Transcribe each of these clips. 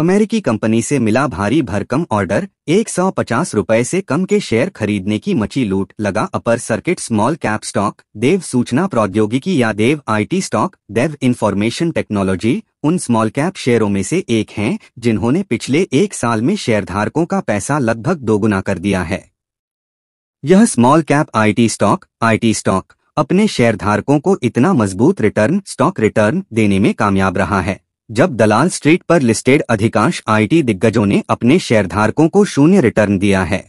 अमेरिकी कंपनी से मिला भारी भरकम ऑर्डर एक सौ पचास रुपए से कम के शेयर खरीदने की मची लूट लगा upper circuit small cap stock Dev सूचना प्रौद्योगिकी या Dev IT stock Dev information technology उन स्मॉल कैप शेयरों में से एक हैं जिन्होंने पिछले एक साल में शेयरधारकों का पैसा लगभग दोगुना कर दिया है यह small cap IT stock IT stock अपने शेयरधारकों को इतना मजबूत रिटर्न स्टॉक रिटर्न देने में कामयाब रहा है जब दलाल स्ट्रीट पर लिस्टेड अधिकांश आईटी दिग्गजों ने अपने शेयरधारकों को शून्य रिटर्न दिया है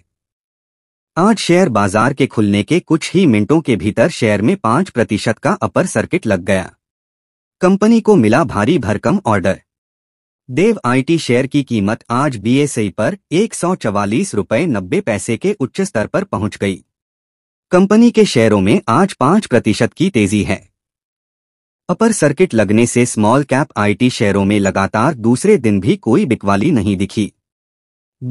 आज शेयर बाजार के खुलने के कुछ ही मिनटों के भीतर शेयर में पांच प्रतिशत का अपर सर्किट लग गया कंपनी को मिला भारी भरकम ऑर्डर देव आईटी शेयर की कीमत आज बीएसई पर एक सौ चवालीस रुपये नब्बे पैसे के उच्च स्तर पर पहुंच गई कंपनी के शेयरों में आज पांच प्रतिशत की तेजी है अपर सर्किट लगने से स्मॉल कैप आईटी शेयरों में लगातार दूसरे दिन भी कोई बिकवाली नहीं दिखी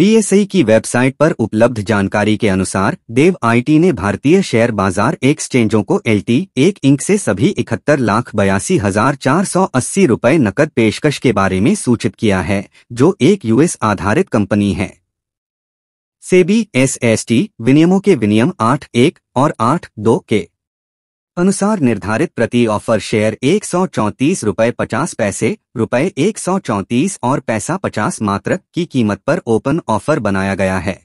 बीएसई की वेबसाइट पर उपलब्ध जानकारी के अनुसार देव आईटी ने भारतीय शेयर बाजार एक्सचेंजों को एलटी एक इंक से सभी इकहत्तर लाख बयासी हजार चार सौ अस्सी रुपए नकद पेशकश के बारे में सूचित किया है जो एक यूएस आधारित कंपनी है सेबी एसएसटी विनियमों के विनियम आठ एक और आठ दो के अनुसार निर्धारित प्रति ऑफर शेयर एक सौ चौतीस रूपए पचास पैसे रूपए एक सौ चौतीस और पैसा पचास मात्र की कीमत पर ओपन ऑफर बनाया गया है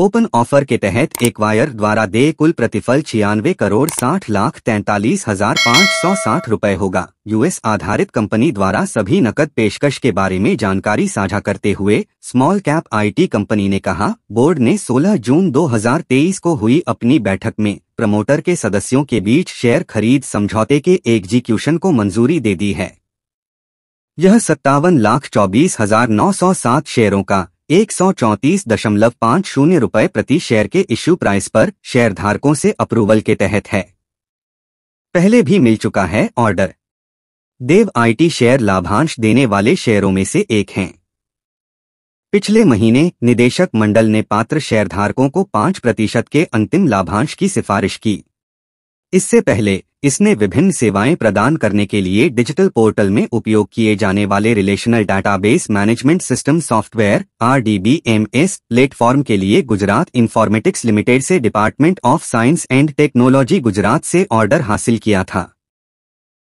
ओपन ऑफर के तहत एक वायर द्वारा दे कुल प्रतिफल छियानवे करोड़ साठ लाख तैतालीस हजार पाँच सौ साठ रूपए होगा यूएस आधारित कंपनी द्वारा सभी नकद पेशकश के बारे में जानकारी साझा करते हुए स्मॉल कैप आईटी कंपनी ने कहा बोर्ड ने 16 जून 2023 को हुई अपनी बैठक में प्रमोटर के सदस्यों के बीच शेयर खरीद समझौते के एग्जीक्यूशन को मंजूरी दे दी है यह सत्तावन लाख चौबीस हजार नौ सौ सात शेयरों का एक सौ चौंतीस दशमलव पाँच शून्य रुपये प्रति शेयर के इश्यू प्राइस पर शेयरधारकों से अप्रूवल के तहत है पहले भी मिल चुका है ऑर्डर देव आईटी शेयर लाभांश देने वाले शेयरों में से एक हैं पिछले महीने निदेशक मंडल ने पात्र शेयरधारकों को पाँच प्रतिशत के अंतिम लाभांश की सिफारिश की इससे पहले इसने विभिन्न सेवाएं प्रदान करने के लिए डिजिटल पोर्टल में उपयोग किए जाने वाले relational database management system software or platform के लिए गुजरात इन्फॉर्मेटिक्स लिमिटेड से department of science and technology Gujarat से ऑर्डर हासिल किया था